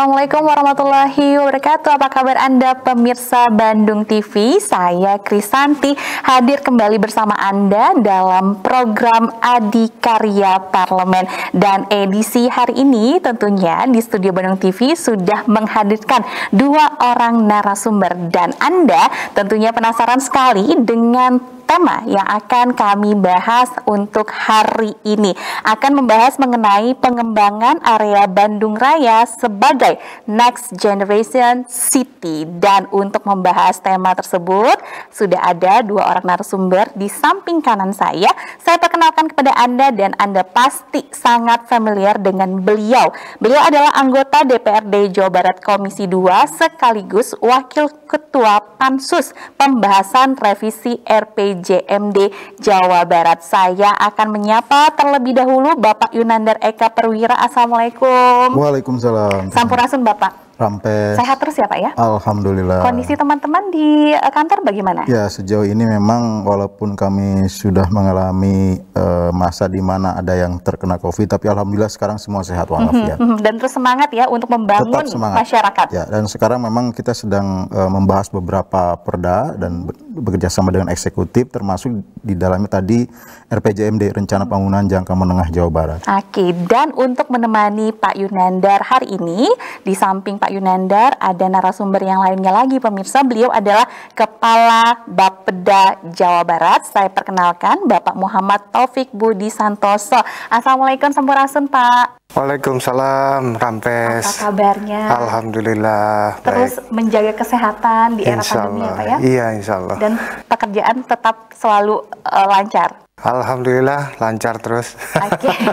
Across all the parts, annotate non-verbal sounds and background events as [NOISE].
Assalamualaikum warahmatullahi wabarakatuh Apa kabar Anda pemirsa Bandung TV? Saya Krisanti hadir kembali bersama Anda dalam program Adikarya Parlemen Dan edisi hari ini tentunya di Studio Bandung TV sudah menghadirkan dua orang narasumber Dan Anda tentunya penasaran sekali dengan tema yang akan kami bahas untuk hari ini akan membahas mengenai pengembangan area Bandung Raya sebagai Next Generation City dan untuk membahas tema tersebut sudah ada dua orang narasumber di samping kanan saya. Saya perkenalkan kepada Anda dan Anda pasti sangat familiar dengan beliau. Beliau adalah anggota DPRD Jawa Barat Komisi 2 sekaligus Wakil Ketua Pansus Pembahasan Revisi RPJ JMD Jawa Barat. Saya akan menyapa terlebih dahulu Bapak Yunandar Eka Perwira. Assalamualaikum. Waalaikumsalam. Sampurasun Bapak. Rampes. Sehat terus ya Pak ya? Alhamdulillah. Kondisi teman-teman di eh, kantor bagaimana? Ya sejauh ini memang walaupun kami sudah mengalami uh, masa di mana ada yang terkena COVID, tapi Alhamdulillah sekarang semua sehat walafiat. Mm -hmm, dan terus semangat ya untuk membangun masyarakat. Ya dan sekarang memang kita sedang uh, membahas beberapa perda dan bekerjasama dengan eksekutif termasuk di dalamnya tadi RPJMD Rencana Pembangunan Jangka Menengah Jawa Barat. Oke dan untuk menemani Pak Yunandar hari ini di samping Pak Pak Yunandar, ada narasumber yang lainnya lagi pemirsa. Beliau adalah Kepala Bapeda Jawa Barat. Saya perkenalkan Bapak Muhammad Taufik Budi Santoso. Assalamualaikum Sampurasun Pak. Waalaikumsalam Rampes. Apa kabarnya? Alhamdulillah. Terus baik. menjaga kesehatan di era pandemi ya Pak ya? Iya Insya Allah. Dan pekerjaan tetap selalu uh, lancar. Alhamdulillah lancar terus. Oke. Okay. [LAUGHS]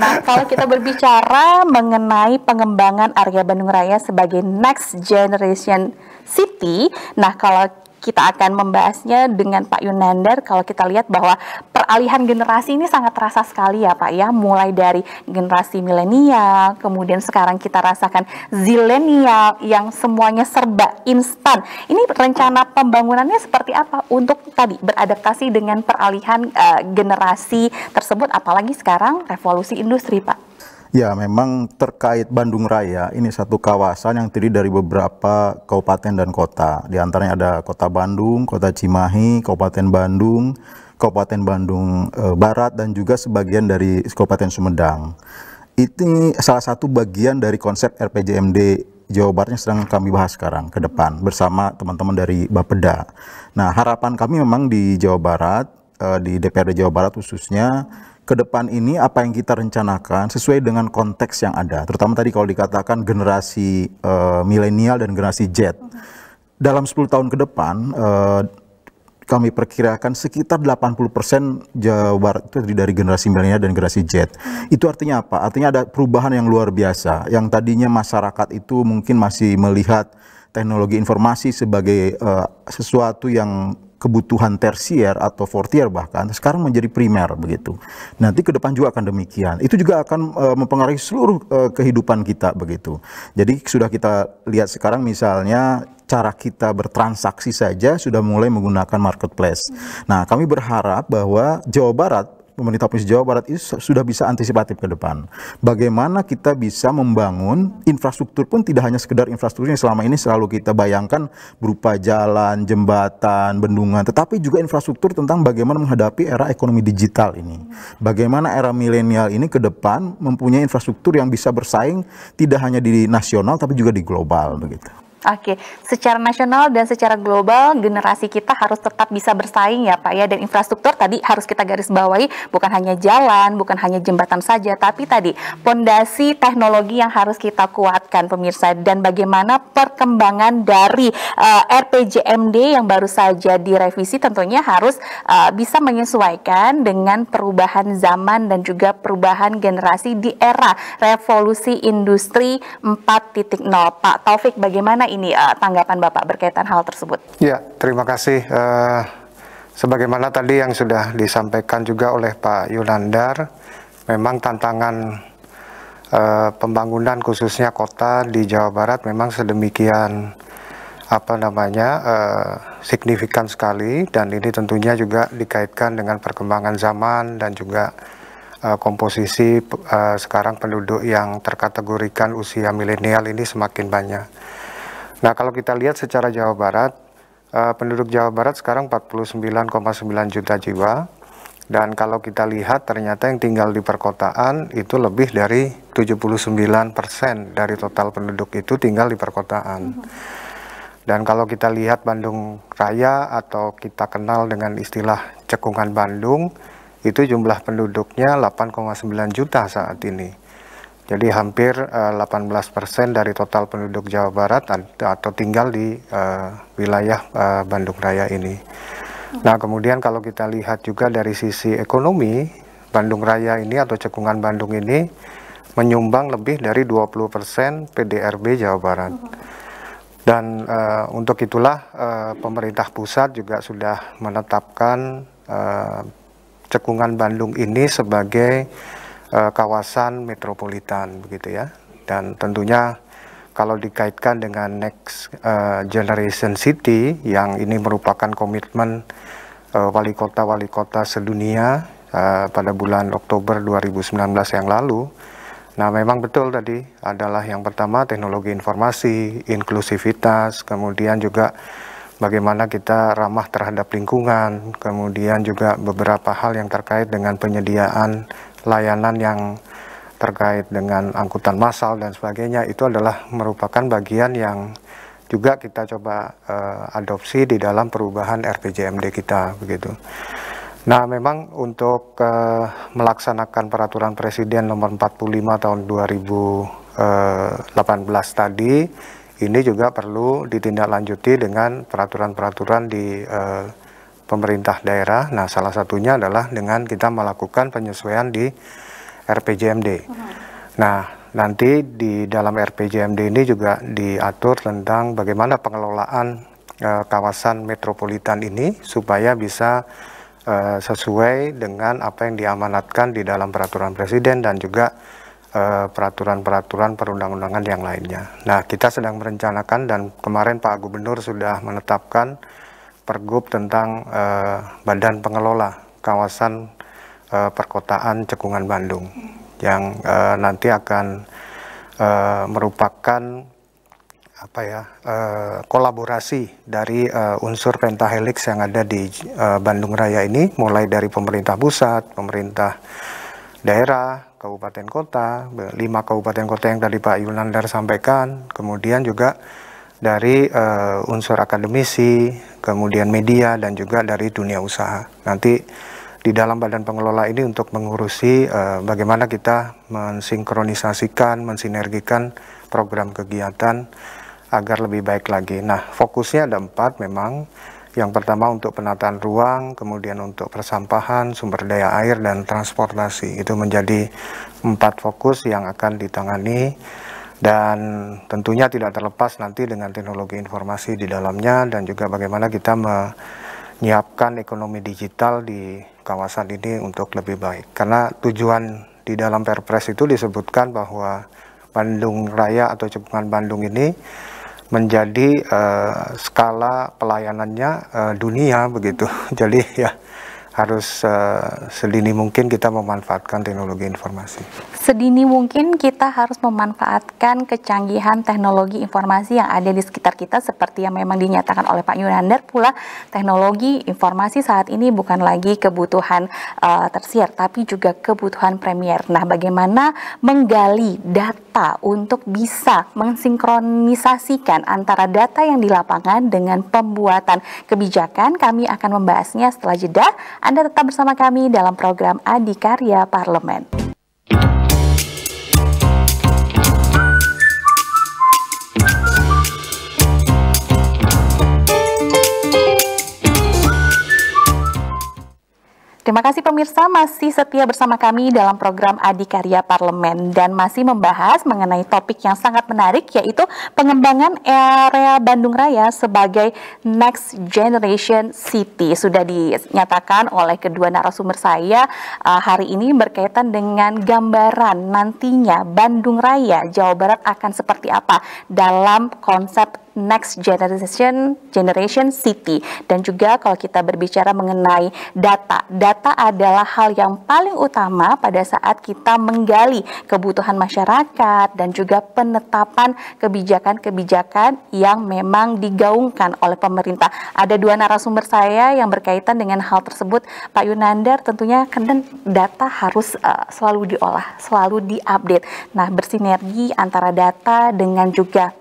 Nah, kalau kita berbicara mengenai pengembangan area Bandung Raya sebagai next generation city, nah kalau kita akan membahasnya dengan Pak Yunandar. Kalau kita lihat bahwa peralihan generasi ini sangat terasa sekali ya Pak ya, mulai dari generasi milenial, kemudian sekarang kita rasakan zilenial yang semuanya serba instan. Ini rencana pembangunannya seperti apa untuk tadi beradaptasi dengan peralihan uh, generasi tersebut, apalagi sekarang revolusi industri Pak? Ya, memang terkait Bandung Raya, ini satu kawasan yang terdiri dari beberapa kabupaten dan kota. Di antaranya ada Kota Bandung, Kota Cimahi, Kabupaten Bandung, Kabupaten Bandung eh, Barat, dan juga sebagian dari Kabupaten Sumedang. Ini salah satu bagian dari konsep RPJMD Jawa Barat yang sedang kami bahas sekarang ke depan bersama teman-teman dari Bapeda. Nah, harapan kami memang di Jawa Barat, eh, di DPRD Jawa Barat khususnya, ke depan ini apa yang kita rencanakan sesuai dengan konteks yang ada, terutama tadi kalau dikatakan generasi uh, milenial dan generasi Z. Dalam 10 tahun ke depan uh, kami perkirakan sekitar 80% Jawa Barat itu dari generasi milenial dan generasi Z. Hmm. Itu artinya apa? Artinya ada perubahan yang luar biasa. Yang tadinya masyarakat itu mungkin masih melihat teknologi informasi sebagai uh, sesuatu yang kebutuhan tersier atau fortier bahkan sekarang menjadi primer begitu. Nanti ke depan juga akan demikian. Itu juga akan e, mempengaruhi seluruh e, kehidupan kita begitu. Jadi sudah kita lihat sekarang misalnya cara kita bertransaksi saja sudah mulai menggunakan marketplace. Nah, kami berharap bahwa Jawa Barat pemerintah provinsi Jawa Barat itu sudah bisa antisipatif ke depan. Bagaimana kita bisa membangun infrastruktur pun tidak hanya sekedar infrastruktur yang selama ini selalu kita bayangkan berupa jalan, jembatan, bendungan, tetapi juga infrastruktur tentang bagaimana menghadapi era ekonomi digital ini. Bagaimana era milenial ini ke depan mempunyai infrastruktur yang bisa bersaing tidak hanya di nasional tapi juga di global begitu. Oke, secara nasional dan secara global generasi kita harus tetap bisa bersaing ya Pak ya dan infrastruktur tadi harus kita garis bawahi bukan hanya jalan, bukan hanya jembatan saja tapi tadi pondasi teknologi yang harus kita kuatkan pemirsa dan bagaimana perkembangan dari uh, eh, RPJMD yang baru saja direvisi tentunya harus uh, bisa menyesuaikan dengan perubahan zaman dan juga perubahan generasi di era revolusi industri 4.0. Pak Taufik bagaimana ini uh, tanggapan Bapak berkaitan hal tersebut? Ya, terima kasih. Uh, sebagaimana tadi yang sudah disampaikan juga oleh Pak Yulandar, memang tantangan uh, pembangunan khususnya kota di Jawa Barat memang sedemikian apa namanya uh, signifikan sekali dan ini tentunya juga dikaitkan dengan perkembangan zaman dan juga uh, komposisi uh, sekarang penduduk yang terkategorikan usia milenial ini semakin banyak. Nah, kalau kita lihat secara Jawa Barat, uh, penduduk Jawa Barat sekarang 49,9 juta jiwa. Dan kalau kita lihat ternyata yang tinggal di perkotaan itu lebih dari 79% dari total penduduk itu tinggal di perkotaan. Dan kalau kita lihat Bandung Raya atau kita kenal dengan istilah cekungan Bandung, itu jumlah penduduknya 8,9 juta saat ini. Jadi hampir uh, eh, 18% dari total penduduk Jawa Barat atau tinggal di uh, wilayah uh, Bandung Raya ini. Nah, kemudian kalau kita lihat juga dari sisi ekonomi, Bandung Raya ini atau cekungan Bandung ini menyumbang lebih dari 20% PDRB Jawa Barat. Dan uh, untuk itulah uh, pemerintah pusat juga sudah menetapkan uh, cekungan Bandung ini sebagai Eh, kawasan metropolitan begitu ya. Dan tentunya kalau dikaitkan dengan Next uh, Generation City yang ini merupakan komitmen uh, wali kota-wali kota sedunia uh, pada bulan Oktober 2019 yang lalu. Nah, memang betul tadi adalah yang pertama teknologi informasi, inklusivitas, kemudian juga bagaimana kita ramah terhadap lingkungan, kemudian juga beberapa hal yang terkait dengan penyediaan layanan yang terkait dengan angkutan massal dan sebagainya itu adalah merupakan bagian yang juga kita coba uh, adopsi di dalam perubahan RPJMD kita begitu. Nah, memang untuk uh, melaksanakan peraturan presiden nomor 45 tahun 2018 eh, tadi ini juga perlu ditindaklanjuti dengan peraturan-peraturan di uh, pemerintah daerah. Nah, salah satunya adalah dengan kita melakukan penyesuaian di RPJMD. Nah, nanti di dalam RPJMD ini juga diatur tentang bagaimana pengelolaan uh, kawasan metropolitan ini supaya bisa uh, sesuai dengan apa yang diamanatkan di dalam peraturan presiden dan juga eh, peraturan-peraturan perundang-undangan yang lainnya. Nah, kita sedang merencanakan dan kemarin Pak Gubernur sudah menetapkan Pergub tentang uh, Badan Pengelola Kawasan uh, Perkotaan Cekungan Bandung yang uh, nanti akan uh, merupakan apa ya uh, kolaborasi dari uh, unsur pentahelix yang ada di uh, Bandung Raya ini mulai dari pemerintah pusat, pemerintah daerah, kabupaten kota, lima kabupaten kota yang tadi Pak Yunandar sampaikan, kemudian juga dari uh, unsur akademisi, kemudian media dan juga dari dunia usaha. Nanti di dalam badan pengelola ini untuk mengurusi uh, bagaimana kita mensinkronisasikan, mensinergikan program kegiatan agar lebih baik lagi. Nah, fokusnya ada empat memang. Yang pertama untuk penataan ruang, kemudian untuk persampahan, sumber daya air, dan transportasi. Itu menjadi empat fokus yang akan ditangani dan tentunya tidak terlepas nanti dengan teknologi informasi di dalamnya dan juga bagaimana kita menyiapkan ekonomi digital di kawasan ini untuk lebih baik karena tujuan di dalam Perpres itu disebutkan bahwa Bandung Raya atau cekungan Bandung ini menjadi uh, skala pelayanannya uh, dunia begitu [LAUGHS] jadi ya harus uh, sedini mungkin kita memanfaatkan teknologi informasi. Sedini mungkin kita harus memanfaatkan kecanggihan teknologi informasi yang ada di sekitar kita seperti yang memang dinyatakan oleh Pak Yunander pula teknologi informasi saat ini bukan lagi kebutuhan uh, tersier tapi juga kebutuhan premier. Nah, bagaimana menggali data untuk bisa mensinkronisasikan antara data yang di lapangan dengan pembuatan kebijakan? Kami akan membahasnya setelah jeda. Anda tetap bersama kami dalam program Adikarya Parlemen. Terima kasih pemirsa masih setia bersama kami dalam program Adikarya Parlemen dan masih membahas mengenai topik yang sangat menarik yaitu pengembangan area Bandung Raya sebagai next generation city. Sudah dinyatakan oleh kedua narasumber saya uh, hari ini berkaitan dengan gambaran nantinya Bandung Raya Jawa Barat akan seperti apa dalam konsep next generation generation city dan juga kalau kita berbicara mengenai data data adalah hal yang paling utama pada saat kita menggali kebutuhan masyarakat dan juga penetapan kebijakan-kebijakan yang memang digaungkan oleh pemerintah ada dua narasumber saya yang berkaitan dengan hal tersebut Pak Yunandar tentunya kan data harus uh, selalu diolah selalu diupdate nah bersinergi antara data dengan juga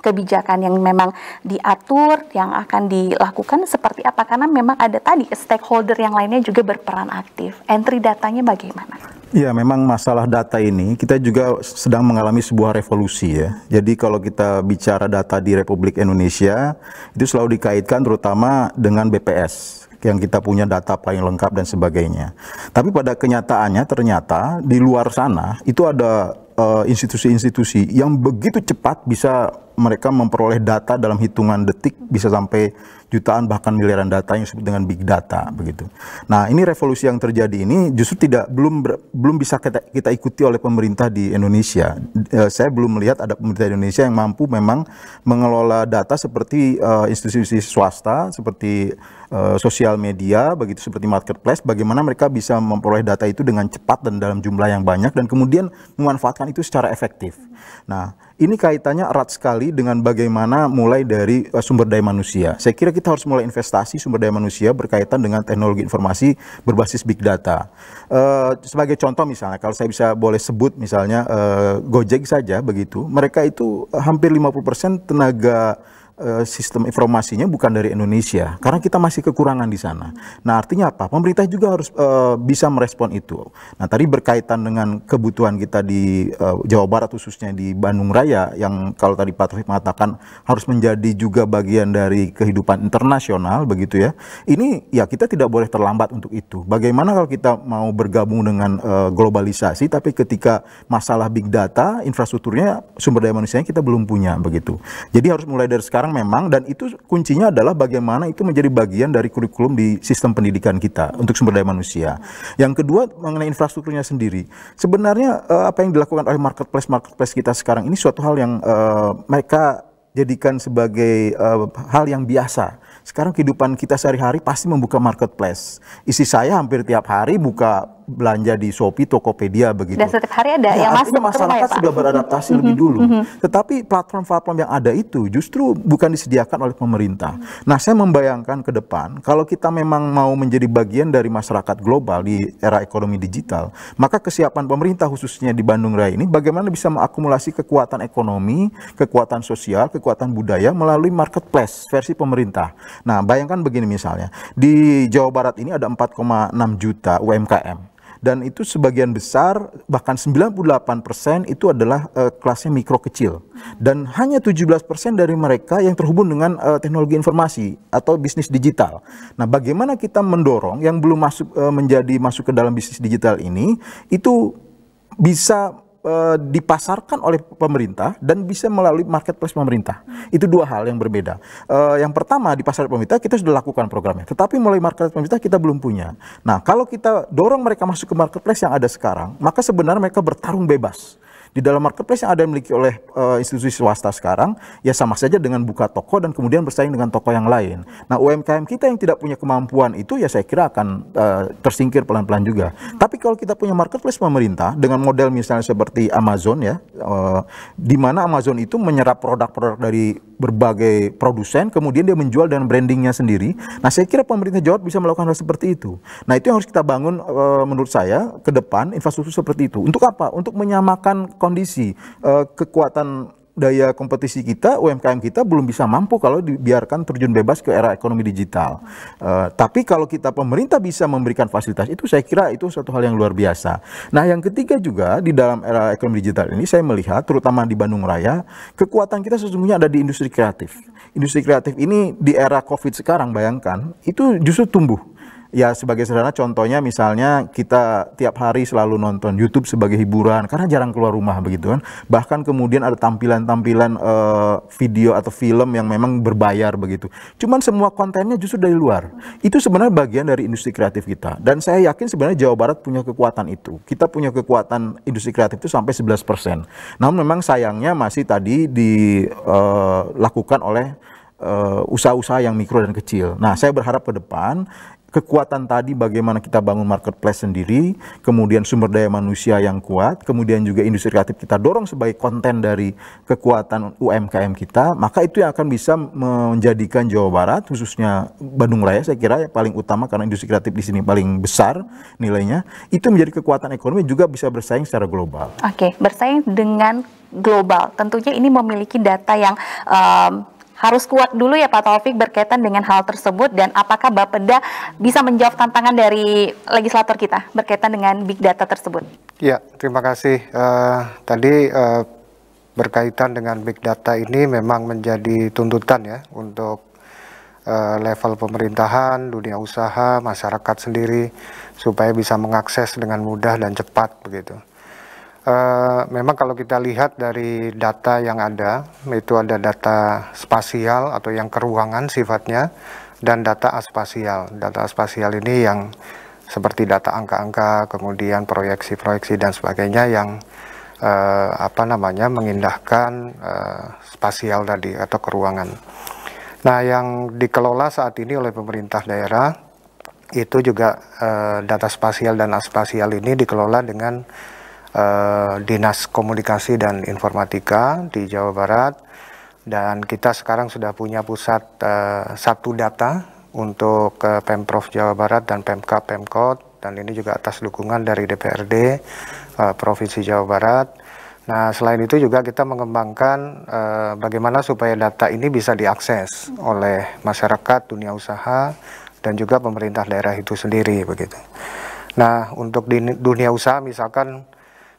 kebijakan yang memang diatur yang akan dilakukan seperti apa karena memang ada tadi stakeholder yang lainnya juga berperan aktif. Entry datanya bagaimana? Ya, memang masalah data ini kita juga sedang mengalami sebuah revolusi ya. Jadi kalau kita bicara data di Republik Indonesia itu selalu dikaitkan terutama dengan BPS yang kita punya data paling lengkap dan sebagainya. Tapi pada kenyataannya ternyata di luar sana itu ada Eh, institusi-institusi uh, yang begitu cepat bisa mereka memperoleh data dalam hitungan detik bisa sampai jutaan bahkan miliaran data yang disebut dengan big data begitu. Nah ini revolusi yang terjadi ini justru tidak belum ber, belum bisa kita, kita ikuti oleh pemerintah di Indonesia. Uh, saya belum melihat ada pemerintah Indonesia yang mampu memang mengelola data seperti uh, institusi swasta seperti uh, sosial media begitu seperti marketplace. Bagaimana mereka bisa memperoleh data itu dengan cepat dan dalam jumlah yang banyak dan kemudian memanfaatkan itu secara efektif. Nah, ini kaitannya erat sekali dengan bagaimana mulai dari e, sumber daya manusia. Saya kira kita harus mulai investasi sumber daya manusia berkaitan dengan teknologi informasi berbasis big data. Uh, sebagai contoh misalnya, kalau saya bisa boleh sebut misalnya uh, Gojek saja begitu, mereka itu hampir 50% tenaga Eh, sistem informasinya bukan dari Indonesia karena kita masih kekurangan di sana. Nah, artinya apa? Pemerintah juga harus uh, bisa merespon itu. Nah, tadi berkaitan dengan kebutuhan kita di uh, Jawa Barat khususnya di Bandung Raya yang kalau tadi Pak Taufik mengatakan harus menjadi juga bagian dari kehidupan internasional begitu ya. Ini ya kita tidak boleh terlambat untuk itu. Bagaimana kalau kita mau bergabung dengan uh, globalisasi tapi ketika masalah big data, infrastrukturnya, sumber daya manusianya kita belum punya begitu. Jadi harus mulai dari sekarang memang dan itu kuncinya adalah bagaimana itu menjadi bagian dari kurikulum di sistem pendidikan kita untuk sumber daya manusia. Yang kedua mengenai infrastrukturnya sendiri. Sebenarnya eh, apa yang dilakukan oleh marketplace marketplace kita sekarang ini suatu hal yang uh, mereka jadikan sebagai uh, hal yang biasa. Sekarang kehidupan kita sehari-hari pasti membuka marketplace. Isi saya hampir tiap hari buka belanja di Shopee, Tokopedia begitu. Dan setiap hari ada iya, ya, yang masuk masyarakat ya, sudah beradaptasi mm -hmm. lebih dulu. Mm -hmm. Tetapi platform-platform yang ada itu justru bukan disediakan oleh pemerintah. Mm -hmm. Nah, saya membayangkan ke depan kalau kita memang mau menjadi bagian dari masyarakat global di era ekonomi digital, maka kesiapan pemerintah khususnya di Bandung Raya ini bagaimana bisa mengakumulasi kekuatan ekonomi, kekuatan sosial, kekuatan budaya melalui marketplace versi pemerintah. Nah, bayangkan begini misalnya, di Jawa Barat ini ada 4,6 juta UMKM dan itu sebagian besar bahkan 98% itu adalah uh, kelasnya mikro kecil dan hanya 17% dari mereka yang terhubung dengan uh, teknologi informasi atau bisnis digital. Nah, bagaimana kita mendorong yang belum masuk uh, menjadi masuk ke dalam bisnis digital ini itu bisa Eh, dipasarkan oleh pemerintah dan bisa melalui marketplace pemerintah. Itu dua hal yang berbeda. Uh, yang pertama di pasar pemerintah kita sudah lakukan programnya, tetapi mulai marketplace pemerintah kita belum punya. Nah, kalau kita dorong mereka masuk ke marketplace yang ada sekarang, maka sebenarnya mereka bertarung bebas di dalam marketplace yang ada yang dimiliki oleh uh, institusi swasta sekarang ya sama saja dengan buka toko dan kemudian bersaing dengan toko yang lain. Nah, UMKM kita yang tidak punya kemampuan itu ya saya kira akan uh, tersingkir pelan-pelan juga. Hmm. Tapi kalau kita punya marketplace pemerintah dengan model misalnya seperti Amazon ya uh, di mana Amazon itu menyerap produk-produk dari berbagai produsen kemudian dia menjual dan brandingnya sendiri. Nah, saya kira pemerintah Jawa bisa melakukan hal seperti itu. Nah, itu yang harus kita bangun uh, menurut saya ke depan infrastruktur seperti itu. Untuk apa? Untuk menyamakan kondisi uh, kekuatan daya kompetisi kita, UMKM kita belum bisa mampu kalau dibiarkan terjun bebas ke era ekonomi digital. Uh, tapi kalau kita pemerintah bisa memberikan fasilitas itu, saya kira itu satu hal yang luar biasa. Nah, yang ketiga juga di dalam era ekonomi digital ini saya melihat, terutama di Bandung Raya, kekuatan kita sesungguhnya ada di industri kreatif. Industri kreatif ini di era COVID sekarang, bayangkan, itu justru tumbuh ya sebagai sederhana contohnya misalnya kita tiap hari selalu nonton YouTube sebagai hiburan karena jarang keluar rumah begitu kan bahkan kemudian ada tampilan-tampilan uh, video atau film yang memang berbayar begitu cuman semua kontennya justru dari luar itu sebenarnya bagian dari industri kreatif kita dan saya yakin sebenarnya Jawa Barat punya kekuatan itu kita punya kekuatan industri kreatif itu sampai 11% namun memang sayangnya masih tadi dilakukan eh, uh, oleh eh, usaha-usaha yang mikro dan kecil. Nah, saya berharap ke depan kekuatan tadi bagaimana kita bangun marketplace sendiri, kemudian sumber daya manusia yang kuat, kemudian juga industri kreatif kita dorong sebagai konten dari kekuatan UMKM kita, maka itu yang akan bisa menjadikan Jawa Barat khususnya Bandung Raya saya kira yang paling utama karena industri kreatif di sini paling besar nilainya, itu menjadi kekuatan ekonomi juga bisa bersaing secara global. Oke, bersaing dengan global. Tentunya ini memiliki data yang um, harus kuat dulu ya Pak Taufik berkaitan dengan hal tersebut dan apakah Bapeda bisa menjawab tantangan dari legislator kita berkaitan dengan big data tersebut? Ya, terima kasih. Uh, tadi uh, berkaitan dengan big data ini memang menjadi tuntutan ya untuk eh, level pemerintahan, dunia usaha, masyarakat sendiri supaya bisa mengakses dengan mudah dan cepat begitu. Eh, memang kalau kita lihat dari data yang ada, itu ada data spasial atau yang keruangan sifatnya, dan data aspasial. Data aspasial ini yang seperti data angka-angka, kemudian proyeksi-proyeksi dan sebagainya yang uh, apa namanya mengindahkan uh, spasial tadi atau keruangan. Nah, yang dikelola saat ini oleh pemerintah daerah itu juga uh, data spasial dan aspasial ini dikelola dengan eh, Dinas Komunikasi dan Informatika di Jawa Barat dan kita sekarang sudah punya pusat eh, satu data untuk eh, Pemprov Jawa Barat dan Pemkap Pemkot dan ini juga atas dukungan dari DPRD eh, Provinsi Jawa Barat. Nah, selain itu juga kita mengembangkan eh, bagaimana supaya data ini bisa diakses oleh masyarakat, dunia usaha, dan juga pemerintah daerah itu sendiri begitu. Nah, untuk di dunia usaha misalkan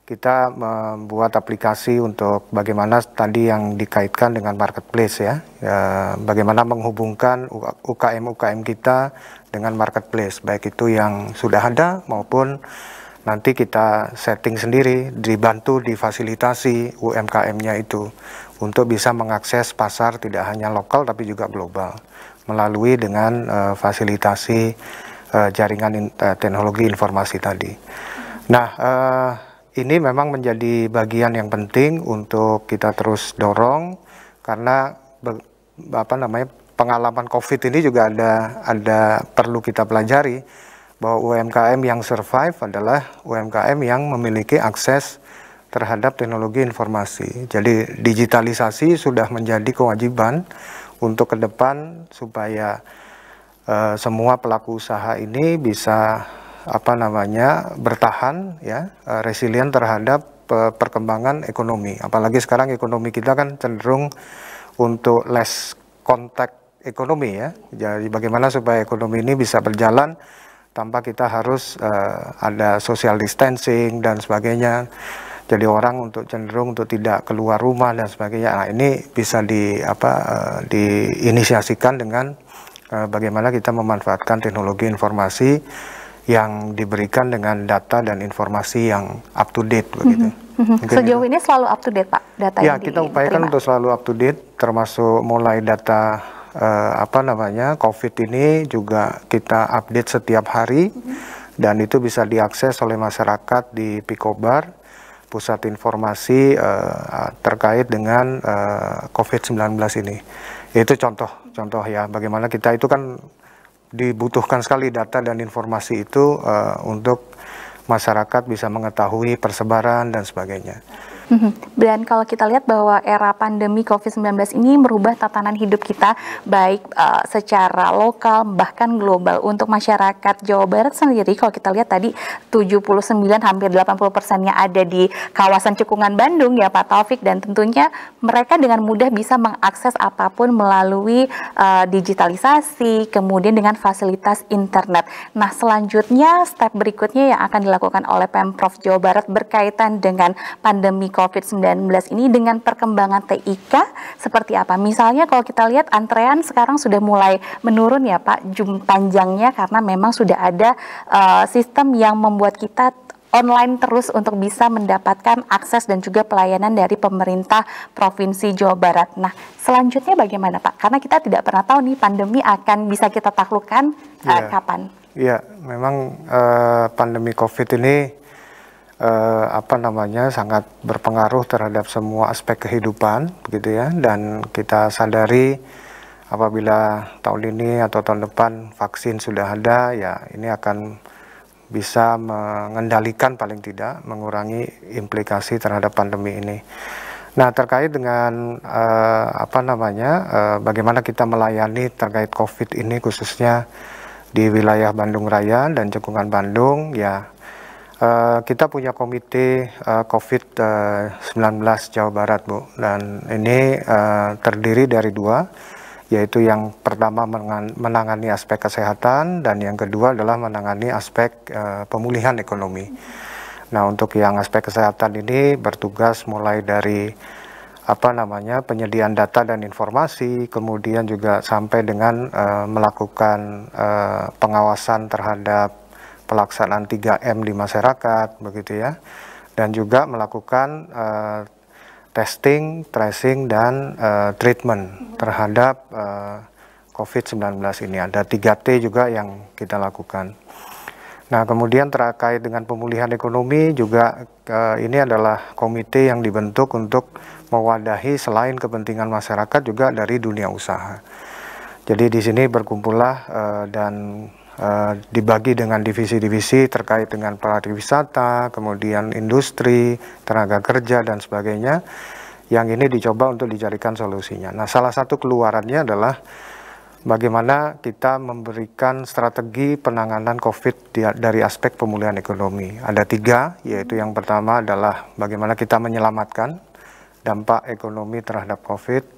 kita membuat aplikasi untuk bagaimana tadi yang dikaitkan dengan marketplace ya, ya bagaimana menghubungkan UKM-UKM kita dengan marketplace, baik itu yang sudah ada maupun nanti kita setting sendiri, dibantu, difasilitasi UMKM-nya itu untuk bisa mengakses pasar tidak hanya lokal tapi juga global melalui dengan uh, fasilitasi uh, jaringan in, uh, teknologi informasi tadi. Nah, uh, ini memang menjadi bagian yang penting untuk kita terus dorong karena apa namanya pengalaman COVID ini juga ada ada perlu kita pelajari bahwa UMKM yang survive adalah UMKM yang memiliki akses terhadap teknologi informasi. Jadi digitalisasi sudah menjadi kewajiban untuk ke depan supaya uh, semua pelaku usaha ini bisa apa namanya bertahan ya eh, resilient terhadap eh, perkembangan ekonomi apalagi sekarang ekonomi kita kan cenderung untuk less contact ekonomi ya jadi bagaimana supaya ekonomi ini bisa berjalan tanpa kita harus uh, ada social distancing dan sebagainya jadi orang untuk cenderung untuk tidak keluar rumah dan sebagainya nah, ini bisa di apa uh, diinisiasikan dengan bagaimana kita memanfaatkan teknologi informasi yang diberikan dengan data dan informasi yang up to date begitu. Mm -hmm. Sejauh so, gitu. ini selalu up to date Pak data ya, yang Ya, kita upayakan untuk selalu up to date termasuk mulai data eh, apa namanya COVID ini juga kita update setiap hari mm -hmm. dan itu bisa diakses oleh masyarakat di Pikobar, pusat informasi eh, terkait dengan eh, COVID-19 ini. Itu contoh-contoh ya bagaimana kita itu kan dibutuhkan sekali data dan informasi itu uh, untuk masyarakat bisa mengetahui persebaran dan sebagainya. Mhm. Dan kalau kita lihat bahwa era pandemi COVID-19 ini merubah tatanan hidup kita baik uh, secara lokal bahkan global. Untuk masyarakat Jawa Barat sendiri kalau kita lihat tadi 79 hampir 80 persennya ada di kawasan Cekungan Bandung ya Pak Taufik dan tentunya mereka dengan mudah bisa mengakses apapun melalui uh, digitalisasi kemudian dengan fasilitas internet. Nah selanjutnya step berikutnya yang akan dilakukan oleh Pemprov Jawa Barat berkaitan dengan pandemi COVID-19 ini dengan perkembangan TIK seperti apa? Misalnya kalau kita lihat antrean sekarang sudah mulai menurun ya Pak jum panjangnya karena memang sudah ada uh, sistem yang membuat kita online terus untuk bisa mendapatkan akses dan juga pelayanan dari pemerintah Provinsi Jawa Barat. Nah, selanjutnya bagaimana Pak? Karena kita tidak pernah tahu nih pandemi akan bisa kita taklukkan yeah. Iya. kapan. Iya, yeah, memang uh, pandemi COVID ini eh, apa namanya sangat berpengaruh terhadap semua aspek kehidupan begitu ya dan kita sadari apabila tahun ini atau tahun depan vaksin sudah ada ya ini akan bisa mengendalikan paling tidak mengurangi implikasi terhadap pandemi ini. Nah, terkait dengan eh, apa namanya, eh, bagaimana kita melayani terkait COVID ini khususnya di wilayah Bandung Raya dan cekungan Bandung, ya Eh, kita punya komite uh, eh, COVID-19 eh, Jawa Barat, Bu. Dan ini uh, terdiri dari dua, yaitu yang pertama menangani aspek kesehatan dan yang kedua adalah menangani aspek uh, pemulihan ekonomi. Nah, untuk yang aspek kesehatan ini bertugas mulai dari apa namanya penyediaan data dan informasi, kemudian juga sampai dengan uh, melakukan uh, pengawasan terhadap pelaksanaan 3M di masyarakat begitu ya dan juga melakukan uh, testing, tracing dan uh, treatment terhadap uh, eh, COVID-19 ini. Ada 3T juga yang kita lakukan. Nah, kemudian terkait dengan pemulihan ekonomi juga uh, ini adalah komite yang dibentuk untuk mewadahi selain kepentingan masyarakat juga dari dunia usaha. Jadi di sini berkumpullah uh, dan Eh, dibagi dengan divisi-divisi terkait dengan pariwisata, kemudian industri, tenaga kerja dan sebagainya. Yang ini dicoba untuk dijadikan solusinya. Nah, salah satu keluarannya adalah bagaimana kita memberikan strategi penanganan COVID dari aspek pemulihan ekonomi. Ada tiga, yaitu yang pertama adalah bagaimana kita menyelamatkan dampak ekonomi terhadap COVID.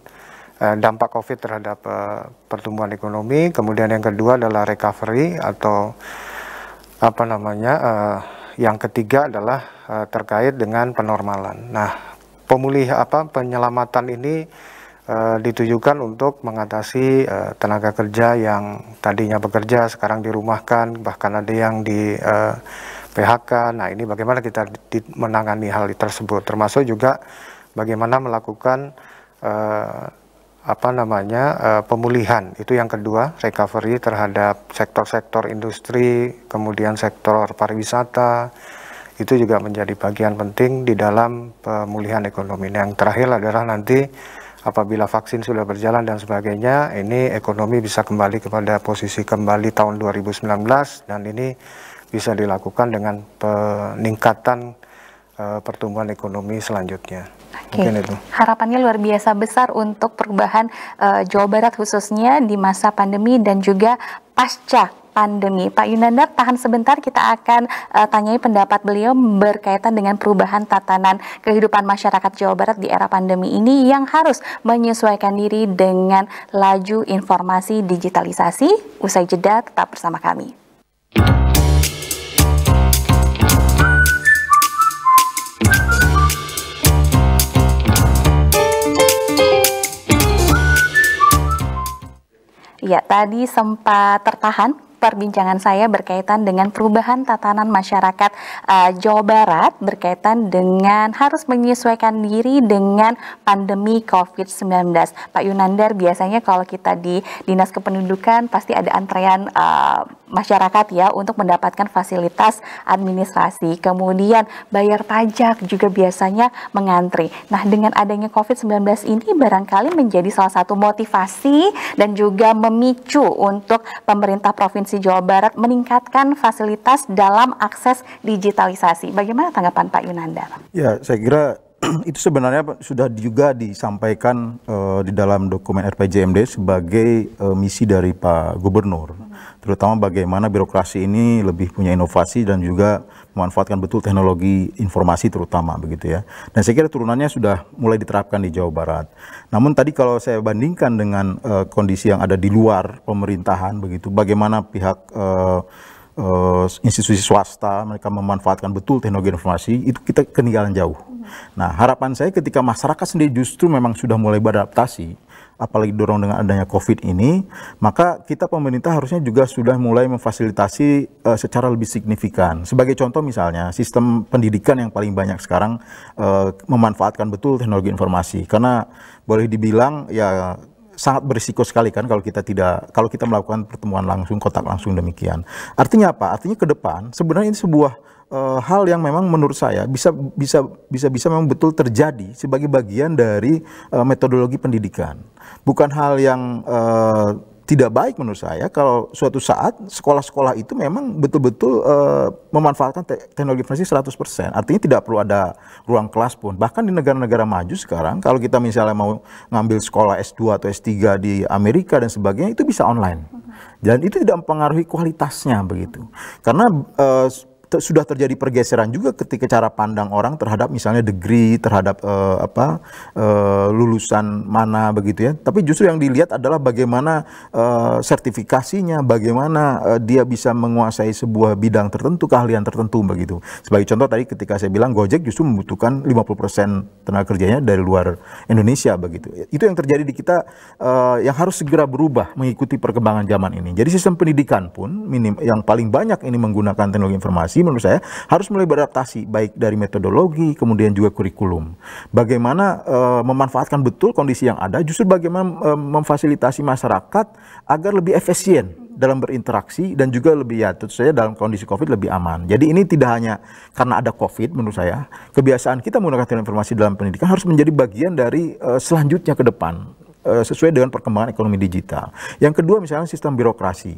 Eh, dampak COVID terhadap uh, pertumbuhan ekonomi. Kemudian yang kedua adalah recovery atau apa namanya. Uh, yang ketiga adalah uh, terkait dengan penormalan. Nah, pemulih apa penyelamatan ini uh, ditujukan untuk mengatasi uh, tenaga kerja yang tadinya bekerja sekarang dirumahkan, bahkan ada yang di uh, PHK. Nah, ini bagaimana kita menangani hal tersebut, termasuk juga bagaimana melakukan uh, apa namanya uh, pemulihan itu yang kedua recovery terhadap sektor-sektor industri kemudian sektor pariwisata itu juga menjadi bagian penting di dalam pemulihan ekonomi. Nah, yang terakhir adalah nanti apabila vaksin sudah berjalan dan sebagainya ini ekonomi bisa kembali kepada posisi kembali tahun 2019 dan ini bisa dilakukan dengan peningkatan uh, pertumbuhan ekonomi selanjutnya. Okay. Harapannya luar biasa besar untuk perubahan uh, Jawa Barat khususnya di masa pandemi dan juga pasca pandemi. Pak Yunandar, tahan sebentar kita akan uh, tanyai pendapat beliau berkaitan dengan perubahan tatanan kehidupan masyarakat Jawa Barat di era pandemi ini yang harus menyesuaikan diri dengan laju informasi digitalisasi. Usai jeda, tetap bersama kami. Ya, tadi sempat tertahan perbincangan saya berkaitan dengan perubahan tatanan masyarakat uh, Jawa Barat berkaitan dengan harus menyesuaikan diri dengan pandemi COVID-19. Pak Yunandar, biasanya kalau kita di Dinas Kependudukan pasti ada antrean uh, masyarakat ya untuk mendapatkan fasilitas administrasi. Kemudian bayar pajak juga biasanya mengantri. Nah, dengan adanya COVID-19 ini barangkali menjadi salah satu motivasi dan juga memicu untuk pemerintah provinsi Provinsi Jawa Barat meningkatkan fasilitas dalam akses digitalisasi. Bagaimana tanggapan Pak Yunanda? Ya, saya kira [CLEARS THROAT] itu sebenarnya sudah juga disampaikan uh, di dalam dokumen RPJMD sebagai uh, misi dari Pak Gubernur, terutama bagaimana birokrasi ini lebih punya inovasi dan juga memanfaatkan betul teknologi informasi terutama begitu ya. Dan saya kira turunannya sudah mulai diterapkan di Jawa Barat. Namun tadi kalau saya bandingkan dengan uh, kondisi yang ada di luar pemerintahan begitu, bagaimana pihak uh, uh, institusi swasta mereka memanfaatkan betul teknologi informasi itu kita ketinggalan jauh. Nah harapan saya ketika masyarakat sendiri justru memang sudah mulai beradaptasi, apalagi dorong dengan adanya COVID ini, maka kita pemerintah harusnya juga sudah mulai memfasilitasi uh, secara lebih signifikan. Sebagai contoh misalnya sistem pendidikan yang paling banyak sekarang uh, memanfaatkan betul teknologi informasi karena boleh dibilang ya sangat berisiko sekali kan kalau kita tidak kalau kita melakukan pertemuan langsung kotak langsung demikian. Artinya apa? Artinya ke depan sebenarnya ini sebuah uh, hal yang memang menurut saya bisa bisa bisa bisa memang betul terjadi sebagai bagian dari uh, metodologi pendidikan. Bukan hal yang uh, tidak baik menurut saya kalau suatu saat sekolah-sekolah itu memang betul-betul uh, memanfaatkan te teknologi informasi 100%. Artinya tidak perlu ada ruang kelas pun. Bahkan di negara-negara maju sekarang kalau kita misalnya mau ngambil sekolah S2 atau S3 di Amerika dan sebagainya itu bisa online. Dan itu tidak mempengaruhi kualitasnya begitu. Karena uh, ter, sudah terjadi pergeseran juga ketika cara pandang orang terhadap misalnya degree terhadap uh, apa uh, lulusan mana begitu ya tapi justru yang dilihat adalah bagaimana uh, sertifikasinya bagaimana uh, dia bisa menguasai sebuah bidang tertentu keahlian tertentu begitu sebagai contoh tadi ketika saya bilang Gojek justru membutuhkan 50% tenaga kerjanya dari luar Indonesia begitu itu yang terjadi di kita uh, yang harus segera berubah mengikuti perkembangan zaman ini jadi sistem pendidikan pun minim yang paling banyak ini menggunakan teknologi informasi organisasi menurut saya harus mulai beradaptasi baik dari metodologi kemudian juga kurikulum. Bagaimana e, memanfaatkan betul kondisi yang ada justru bagaimana e, memfasilitasi masyarakat agar lebih efisien dalam berinteraksi dan juga lebih ya tentu saja dalam kondisi COVID lebih aman. Jadi ini tidak hanya karena ada COVID menurut saya, kebiasaan kita menggunakan informasi dalam pendidikan harus menjadi bagian dari e, selanjutnya ke depan sesuai dengan perkembangan ekonomi digital. Yang kedua misalnya sistem birokrasi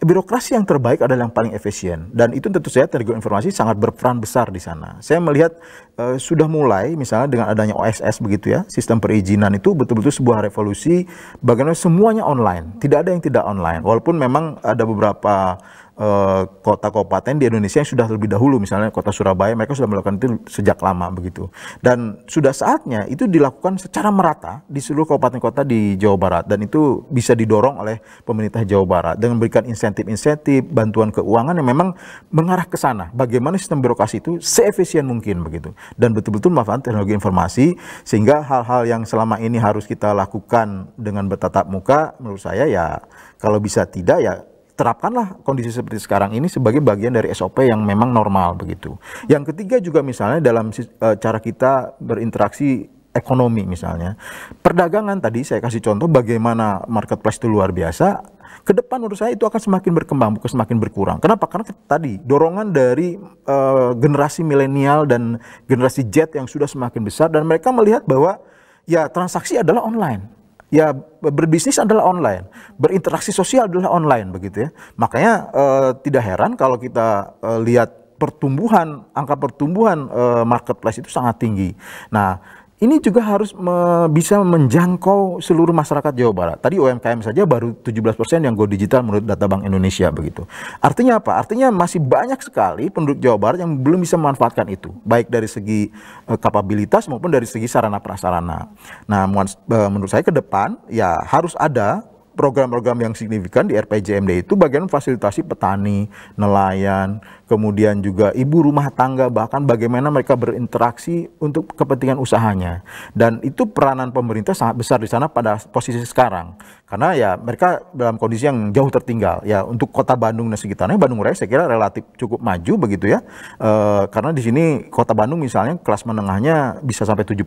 birokrasi yang terbaik adalah yang paling efisien dan itu tentu saya teknologi informasi sangat berperan besar di sana. Saya melihat e, sudah mulai misalnya dengan adanya OSS begitu ya, sistem perizinan itu betul-betul sebuah revolusi bagaimana semuanya online, tidak ada yang tidak online. Walaupun memang ada beberapa Eh, kota kabupaten di Indonesia yang sudah lebih dahulu misalnya kota Surabaya mereka sudah melakukan itu sejak lama begitu dan sudah saatnya itu dilakukan secara merata di seluruh kabupaten kota di Jawa Barat dan itu bisa didorong oleh pemerintah Jawa Barat dengan memberikan insentif-insentif bantuan keuangan yang memang mengarah ke sana bagaimana sistem birokrasi itu seefisien mungkin begitu dan betul-betul memanfaatkan teknologi informasi sehingga hal-hal yang selama ini harus kita lakukan dengan bertatap muka menurut saya ya kalau bisa tidak ya terapkanlah kondisi seperti sekarang ini sebagai bagian dari SOP yang memang normal begitu. Yang ketiga juga misalnya dalam eh, cara kita berinteraksi ekonomi misalnya. Perdagangan tadi saya kasih contoh bagaimana marketplace itu luar biasa. Ke depan menurut saya itu akan semakin berkembang bukan semakin berkurang. Kenapa? Karena tadi dorongan dari uh, generasi milenial dan generasi Z yang sudah semakin besar dan mereka melihat bahwa ya transaksi adalah online ya berbisnis adalah online, berinteraksi sosial adalah online begitu ya. Makanya eh, tidak heran kalau kita eh, lihat pertumbuhan angka pertumbuhan eh, marketplace itu sangat tinggi. Nah, ini juga harus me bisa menjangkau seluruh masyarakat Jawa Barat. Tadi UMKM saja baru 17% yang go digital menurut data Bank Indonesia begitu. Artinya apa? Artinya masih banyak sekali penduduk Jawa Barat yang belum bisa memanfaatkan itu, baik dari segi e, kapabilitas maupun dari segi sarana prasarana. Nah, e, menurut saya ke depan ya harus ada program-program yang signifikan di RPJMD itu bagian fasilitasi petani, nelayan, kemudian juga ibu rumah tangga, bahkan bagaimana mereka berinteraksi untuk kepentingan usahanya. Dan itu peranan pemerintah sangat besar di sana pada posisi sekarang. Karena ya mereka dalam kondisi yang jauh tertinggal. Ya untuk kota Bandung dan sekitarnya, Bandung Raya saya kira relatif cukup maju begitu ya. E, karena di sini kota Bandung misalnya kelas menengahnya bisa sampai 70%.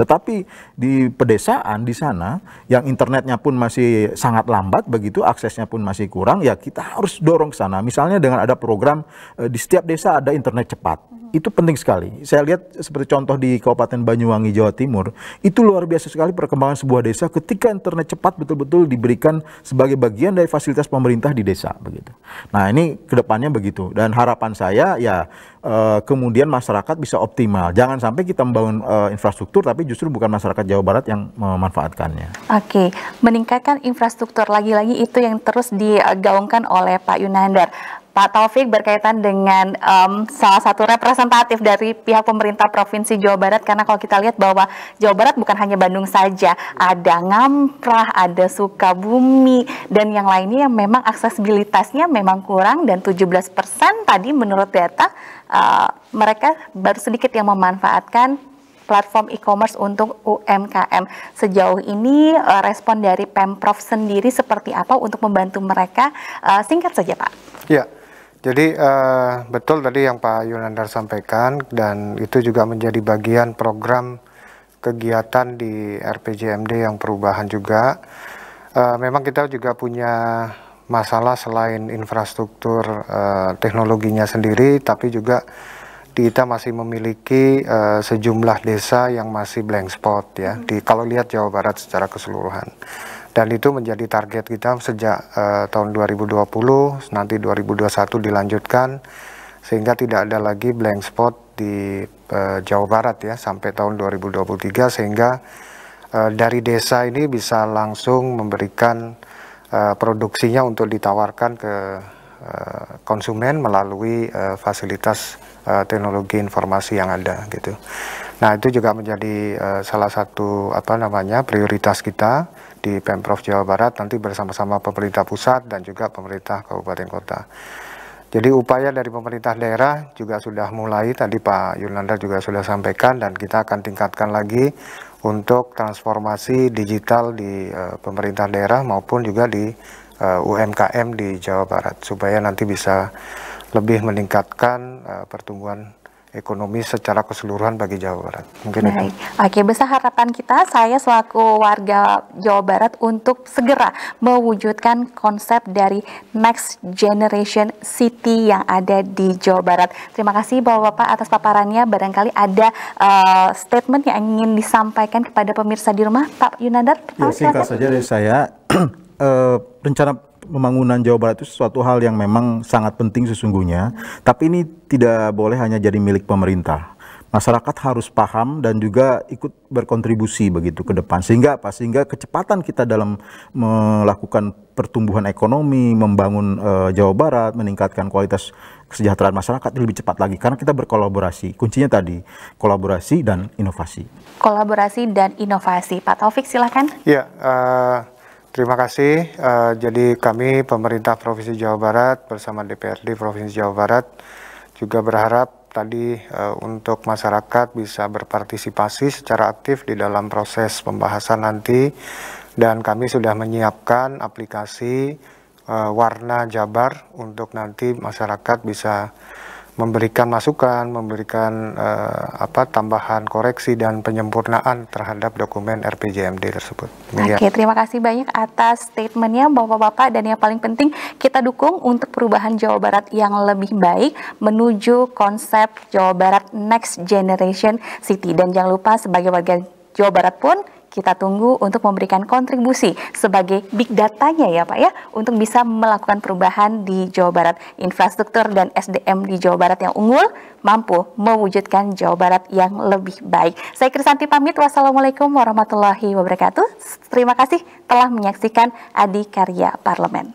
Tetapi di pedesaan di sana yang internetnya pun masih sangat lambat begitu, aksesnya pun masih kurang, ya kita harus dorong ke sana. Misalnya dengan ada program Eh, di setiap desa ada internet cepat. Mhm. Itu penting sekali. Saya lihat seperti contoh di Kabupaten Banyuwangi, Jawa Timur, itu luar biasa sekali perkembangan sebuah desa ketika internet cepat betul-betul diberikan sebagai bagian dari fasilitas pemerintah di desa begitu. Nah, ini kedepannya begitu dan harapan saya ya eh, kemudian masyarakat bisa optimal. Jangan sampai kita membangun eh, infrastruktur tapi justru bukan masyarakat Jawa Barat yang memanfaatkannya. Oke, meningkatkan infrastruktur lagi-lagi itu yang terus digaungkan oleh Pak Yunandar. Pak Taufik berkaitan dengan um, salah satu representatif dari pihak pemerintah Provinsi Jawa Barat karena kalau kita lihat bahwa Jawa Barat bukan hanya Bandung saja, ada Ngamprah, ada Sukabumi dan yang lainnya yang memang aksesibilitasnya memang kurang dan 17% tadi menurut data uh, mereka baru sedikit yang memanfaatkan platform e-commerce untuk UMKM. Sejauh ini uh, respon dari Pemprov sendiri seperti apa untuk membantu mereka? Uh, singkat saja, Pak. Ya, jadi uh, betul tadi yang Pak Yunandar sampaikan dan itu juga menjadi bagian program kegiatan di RPJMD yang perubahan juga. Uh, memang kita juga punya masalah selain infrastruktur uh, teknologinya sendiri, tapi juga kita masih memiliki uh, sejumlah desa yang masih blank spot ya. Di kalau lihat Jawa Barat secara keseluruhan dan itu menjadi target kita sejak uh, tahun 2020 nanti 2021 dilanjutkan sehingga tidak ada lagi blank spot di uh, Jawa Barat ya sampai tahun 2023 sehingga uh, dari desa ini bisa langsung memberikan uh, produksinya untuk ditawarkan ke uh, konsumen melalui uh, fasilitas uh, teknologi informasi yang ada gitu. Nah, itu juga menjadi uh, salah satu apa namanya prioritas kita di Pemprov Jawa Barat nanti bersama-sama pemerintah pusat dan juga pemerintah kabupaten kota. Jadi upaya dari pemerintah daerah juga sudah mulai, tadi Pak Yulanda juga sudah sampaikan dan kita akan tingkatkan lagi untuk transformasi digital di uh, pemerintah daerah maupun juga di uh, eh, UMKM di Jawa Barat supaya nanti bisa lebih meningkatkan uh, pertumbuhan ekonomi secara keseluruhan bagi Jawa Barat. Mungkin Baik. itu. Oke, besar harapan kita saya selaku warga Jawa Barat untuk segera mewujudkan konsep dari Next Generation City yang ada di Jawa Barat. Terima kasih Bapak-bapak atas paparannya. Barangkali ada uh, statement yang ingin disampaikan kepada pemirsa di rumah, Pak Yunadar, Ya, singkat saja dari saya. uh, [CLEARS THROAT] rencana pembangunan Jawa Barat itu sesuatu hal yang memang sangat penting sesungguhnya, tapi ini tidak boleh hanya jadi milik pemerintah. Masyarakat harus paham dan juga ikut berkontribusi begitu ke depan. Sehingga apa? Sehingga kecepatan kita dalam melakukan pertumbuhan ekonomi, membangun e, Jawa Barat, meningkatkan kualitas kesejahteraan masyarakat lebih cepat lagi karena kita berkolaborasi. Kuncinya tadi kolaborasi dan inovasi. Kolaborasi dan inovasi. Pak Taufik silahkan. Ya, uh Terima kasih. Uh, jadi kami pemerintah Provinsi Jawa Barat bersama DPRD Provinsi Jawa Barat juga berharap tadi uh, untuk masyarakat bisa berpartisipasi secara aktif di dalam proses pembahasan nanti dan kami sudah menyiapkan aplikasi uh, warna Jabar untuk nanti masyarakat bisa memberikan masukan, memberikan eh, apa tambahan koreksi dan penyempurnaan terhadap dokumen RPJMD tersebut. Oke, terima kasih banyak atas statementnya Bapak-bapak dan yang paling penting kita dukung untuk perubahan Jawa Barat yang lebih baik menuju konsep Jawa Barat Next Generation City dan jangan lupa sebagai warga Jawa Barat pun kita tunggu untuk memberikan kontribusi sebagai big datanya ya Pak ya untuk bisa melakukan perubahan di Jawa Barat. Infrastruktur dan SDM di Jawa Barat yang unggul mampu mewujudkan Jawa Barat yang lebih baik. Saya Krisanti pamit. Wassalamualaikum warahmatullahi wabarakatuh. Terima kasih telah menyaksikan Adi Karya Parlemen.